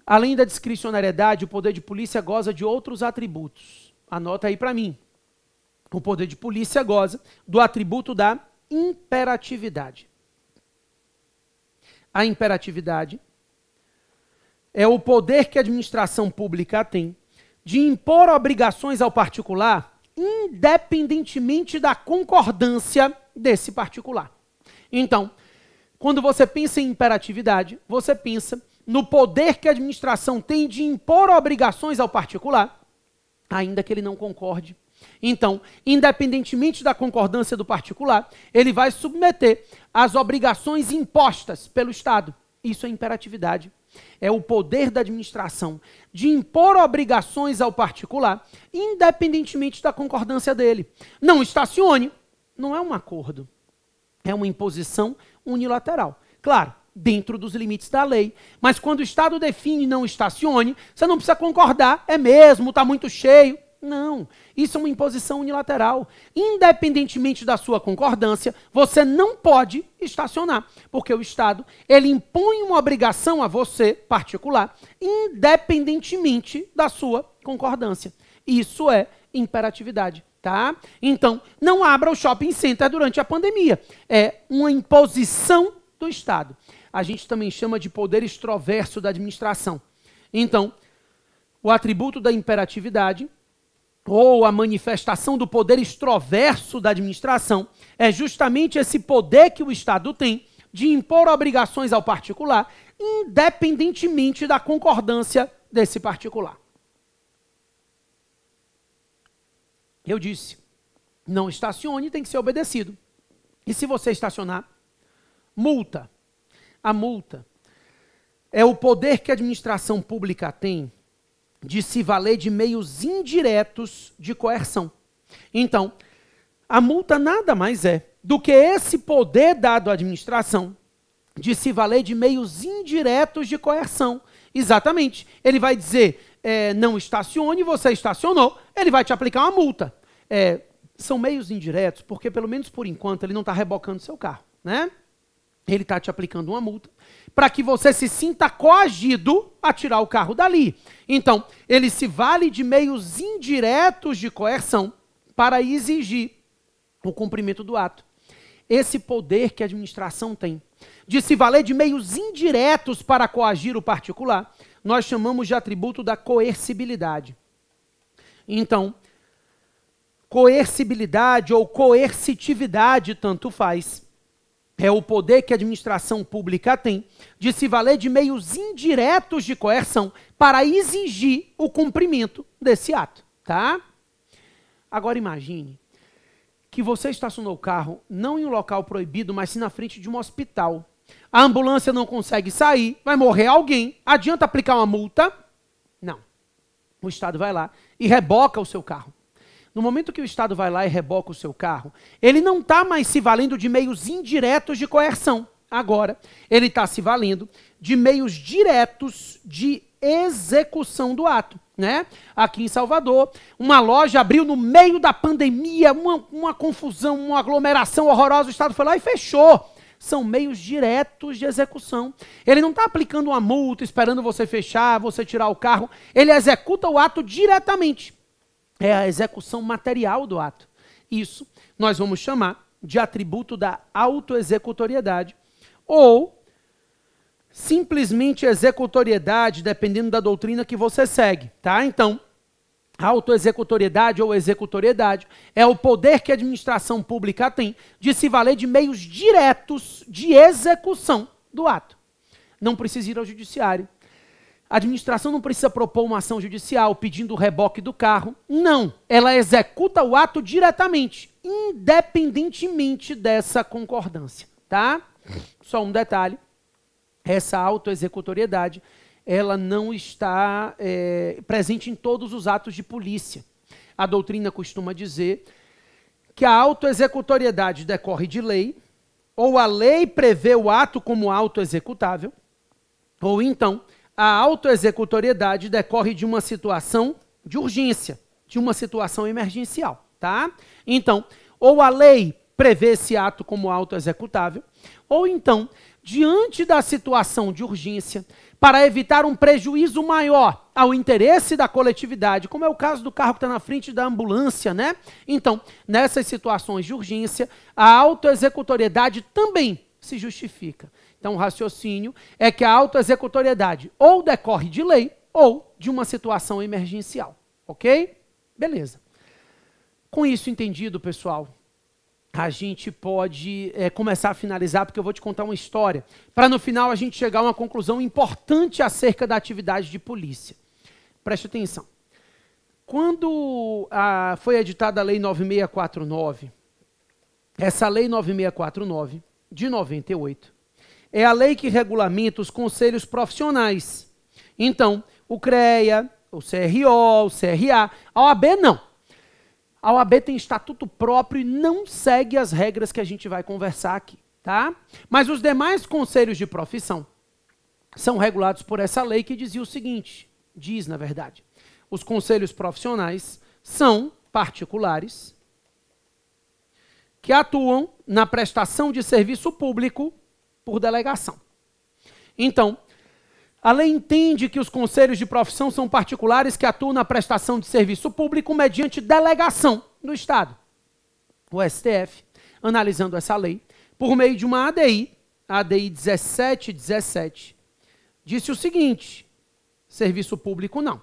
Além da discricionariedade, o poder de polícia goza de outros atributos. Anota aí para mim. O poder de polícia goza do atributo da imperatividade. A imperatividade é o poder que a administração pública tem de impor obrigações ao particular, independentemente da concordância desse particular. Então, quando você pensa em imperatividade, você pensa no poder que a administração tem de impor obrigações ao particular, ainda que ele não concorde. Então, independentemente da concordância do particular, ele vai submeter às obrigações impostas pelo Estado. Isso é imperatividade. É o poder da administração de impor obrigações ao particular, independentemente da concordância dele. Não estacione, não é um acordo. É uma imposição unilateral. Claro, dentro dos limites da lei. Mas quando o Estado define não estacione, você não precisa concordar, é mesmo, está muito cheio. Não, isso é uma imposição unilateral. Independentemente da sua concordância, você não pode estacionar, porque o Estado ele impõe uma obrigação a você particular, independentemente da sua concordância. Isso é imperatividade, tá? Então, não abra o shopping center durante a pandemia. É uma imposição do Estado a gente também chama de poder extroverso da administração. Então, o atributo da imperatividade ou a manifestação do poder extroverso da administração é justamente esse poder que o Estado tem de impor obrigações ao particular, independentemente da concordância desse particular. Eu disse, não estacione, tem que ser obedecido. E se você estacionar, multa a multa. É o poder que a administração pública tem de se valer de meios indiretos de coerção. Então, a multa nada mais é do que esse poder dado à administração de se valer de meios indiretos de coerção. Exatamente. Ele vai dizer, é, não estacione, você estacionou, ele vai te aplicar uma multa. É, são meios indiretos, porque pelo menos por enquanto ele não está rebocando seu carro, né? Ele está te aplicando uma multa para que você se sinta coagido a tirar o carro dali. Então, ele se vale de meios indiretos de coerção para exigir o cumprimento do ato. Esse poder que a administração tem de se valer de meios indiretos para coagir o particular, nós chamamos de atributo da coercibilidade. Então, coercibilidade ou coercitividade tanto faz, é o poder que a administração pública tem de se valer de meios indiretos de coerção para exigir o cumprimento desse ato, tá? Agora imagine que você estacionou o carro não em um local proibido, mas sim na frente de um hospital. A ambulância não consegue sair, vai morrer alguém. Adianta aplicar uma multa? Não. O Estado vai lá e reboca o seu carro. No momento que o Estado vai lá e reboca o seu carro, ele não está mais se valendo de meios indiretos de coerção. Agora, ele está se valendo de meios diretos de execução do ato. Né? Aqui em Salvador, uma loja abriu no meio da pandemia, uma, uma confusão, uma aglomeração horrorosa, o Estado foi lá e fechou são meios diretos de execução. Ele não está aplicando uma multa, esperando você fechar, você tirar o carro. Ele executa o ato diretamente é a execução material do ato. Isso nós vamos chamar de atributo da autoexecutoriedade ou simplesmente executoriedade, dependendo da doutrina que você segue, tá? Então, autoexecutoriedade ou executoriedade é o poder que a administração pública tem de se valer de meios diretos de execução do ato. Não precisa ir ao judiciário, a administração não precisa propor uma ação judicial pedindo o reboque do carro. Não. Ela executa o ato diretamente, independentemente dessa concordância, tá? Só um detalhe. Essa autoexecutoriedade, ela não está é, presente em todos os atos de polícia. A doutrina costuma dizer que a autoexecutoriedade decorre de lei, ou a lei prevê o ato como autoexecutável, ou então a autoexecutoriedade decorre de uma situação de urgência, de uma situação emergencial, tá? Então, ou a lei prevê esse ato como autoexecutável, ou então, diante da situação de urgência, para evitar um prejuízo maior ao interesse da coletividade, como é o caso do carro que está na frente da ambulância, né? Então, nessas situações de urgência, a autoexecutoriedade também se justifica. Então, o raciocínio é que a autoexecutoriedade ou decorre de lei ou de uma situação emergencial. Ok? Beleza. Com isso entendido, pessoal, a gente pode é, começar a finalizar, porque eu vou te contar uma história, para no final a gente chegar a uma conclusão importante acerca da atividade de polícia. Preste atenção. Quando a, foi editada a Lei 9649, essa Lei 9649, de 98, é a lei que regulamenta os conselhos profissionais. Então, o CREA, o CRO, o CRA, a OAB não. A OAB tem estatuto próprio e não segue as regras que a gente vai conversar aqui, tá? Mas os demais conselhos de profissão são regulados por essa lei que dizia o seguinte, diz na verdade, os conselhos profissionais são particulares que atuam na prestação de serviço público por delegação. Então, a lei entende que os conselhos de profissão são particulares que atuam na prestação de serviço público mediante delegação do Estado. O STF, analisando essa lei, por meio de uma ADI, ADI 1717, disse o seguinte: serviço público não.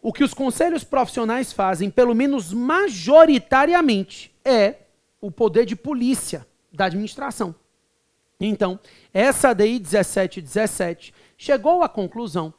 O que os conselhos profissionais fazem, pelo menos majoritariamente, é o poder de polícia da administração. Então, essa ADI 1717 chegou à conclusão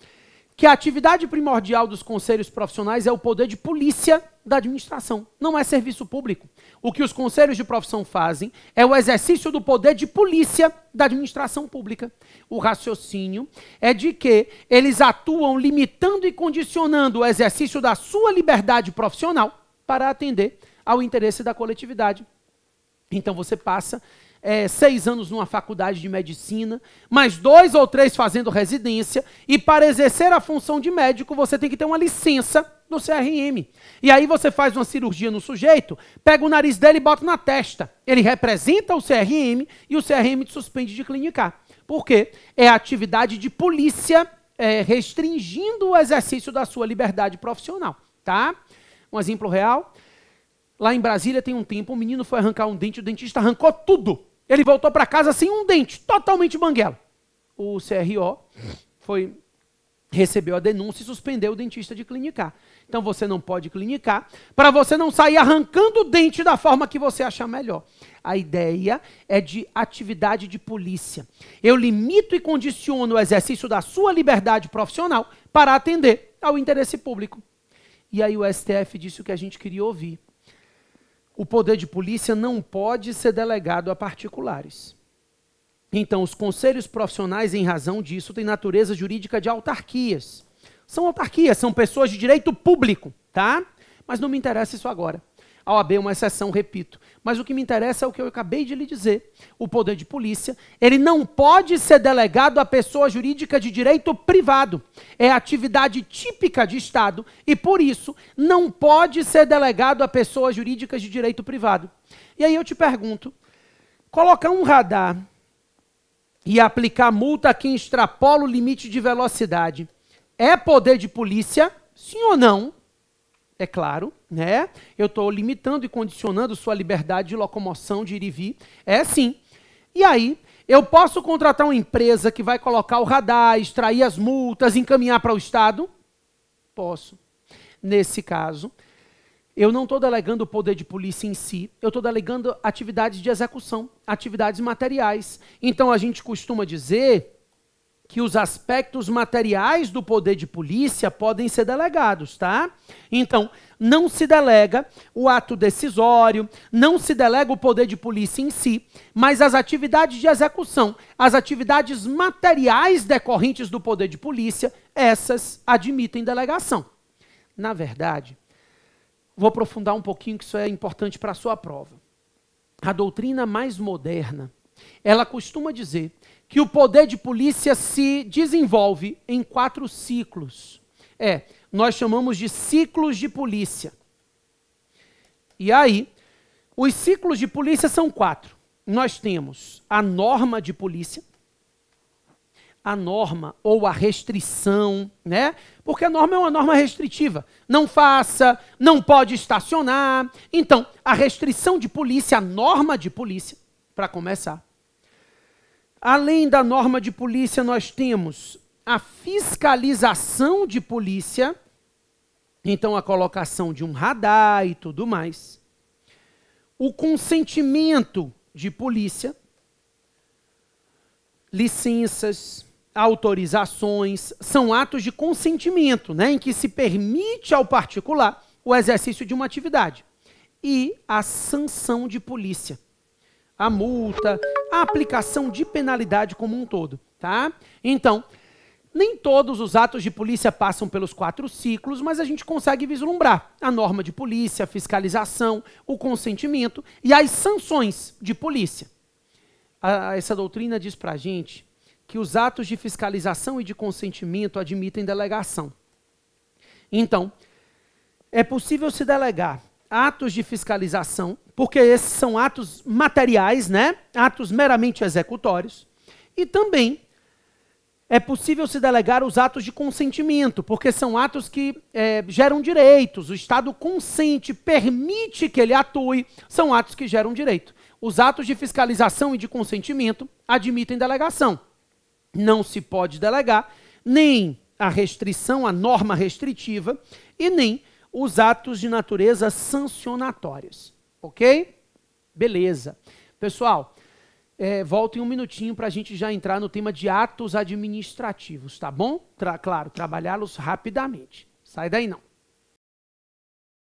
que a atividade primordial dos conselhos profissionais é o poder de polícia da administração, não é serviço público. O que os conselhos de profissão fazem é o exercício do poder de polícia da administração pública. O raciocínio é de que eles atuam limitando e condicionando o exercício da sua liberdade profissional para atender ao interesse da coletividade. Então você passa é, seis anos numa faculdade de medicina, mais dois ou três fazendo residência, e para exercer a função de médico, você tem que ter uma licença do CRM. E aí você faz uma cirurgia no sujeito, pega o nariz dele e bota na testa. Ele representa o CRM e o CRM te suspende de clinicar. Por quê? É a atividade de polícia é, restringindo o exercício da sua liberdade profissional, tá? Um exemplo real. Lá em Brasília tem um tempo, um menino foi arrancar um dente, o dentista arrancou tudo. Ele voltou para casa sem um dente, totalmente banguela. O CRO foi recebeu a denúncia e suspendeu o dentista de clinicar. Então você não pode clinicar para você não sair arrancando o dente da forma que você achar melhor. A ideia é de atividade de polícia. Eu limito e condiciono o exercício da sua liberdade profissional para atender ao interesse público. E aí o STF disse o que a gente queria ouvir o poder de polícia não pode ser delegado a particulares. Então, os conselhos profissionais, em razão disso, têm natureza jurídica de autarquias. São autarquias, são pessoas de direito público, tá? Mas não me interessa isso agora. A OAB é uma exceção, repito. Mas o que me interessa é o que eu acabei de lhe dizer. O poder de polícia, ele não pode ser delegado a pessoa jurídica de direito privado. É atividade típica de Estado e, por isso, não pode ser delegado a pessoas jurídicas de direito privado. E aí eu te pergunto, colocar um radar e aplicar multa que extrapola o limite de velocidade é poder de polícia? Sim ou não? É claro né? Eu estou limitando e condicionando sua liberdade de locomoção, de ir e vir. É sim. E aí, eu posso contratar uma empresa que vai colocar o radar, extrair as multas, encaminhar para o Estado? Posso. Nesse caso, eu não estou delegando o poder de polícia em si, eu estou delegando atividades de execução, atividades materiais. Então a gente costuma dizer que os aspectos materiais do poder de polícia podem ser delegados, tá? Então, não se delega o ato decisório, não se delega o poder de polícia em si, mas as atividades de execução, as atividades materiais decorrentes do poder de polícia, essas admitem delegação. Na verdade, vou aprofundar um pouquinho que isso é importante para a sua prova. A doutrina mais moderna, ela costuma dizer que o poder de polícia se desenvolve em quatro ciclos. É, nós chamamos de ciclos de polícia. E aí, os ciclos de polícia são quatro. Nós temos a norma de polícia, a norma ou a restrição, né? Porque a norma é uma norma restritiva. Não faça, não pode estacionar. Então, a restrição de polícia, a norma de polícia, para começar. Além da norma de polícia, nós temos a fiscalização de polícia então, a colocação de um radar e tudo mais. O consentimento de polícia, licenças, autorizações, são atos de consentimento, né, em que se permite ao particular o exercício de uma atividade. E a sanção de polícia, a multa, a aplicação de penalidade como um todo, tá? Então, nem todos os atos de polícia passam pelos quatro ciclos, mas a gente consegue vislumbrar a norma de polícia, a fiscalização, o consentimento e as sanções de polícia. A, essa doutrina diz para a gente que os atos de fiscalização e de consentimento admitem delegação. Então, é possível se delegar atos de fiscalização, porque esses são atos materiais, né? Atos meramente executórios, e também é possível se delegar os atos de consentimento, porque são atos que é, geram direitos. O Estado consente, permite que ele atue, são atos que geram direito. Os atos de fiscalização e de consentimento admitem delegação. Não se pode delegar nem a restrição, a norma restritiva, e nem os atos de natureza sancionatórios. Ok? Beleza. Pessoal, é, volto em um minutinho para a gente já entrar no tema de atos administrativos, tá bom? Tra claro, trabalhá-los rapidamente. Sai daí não.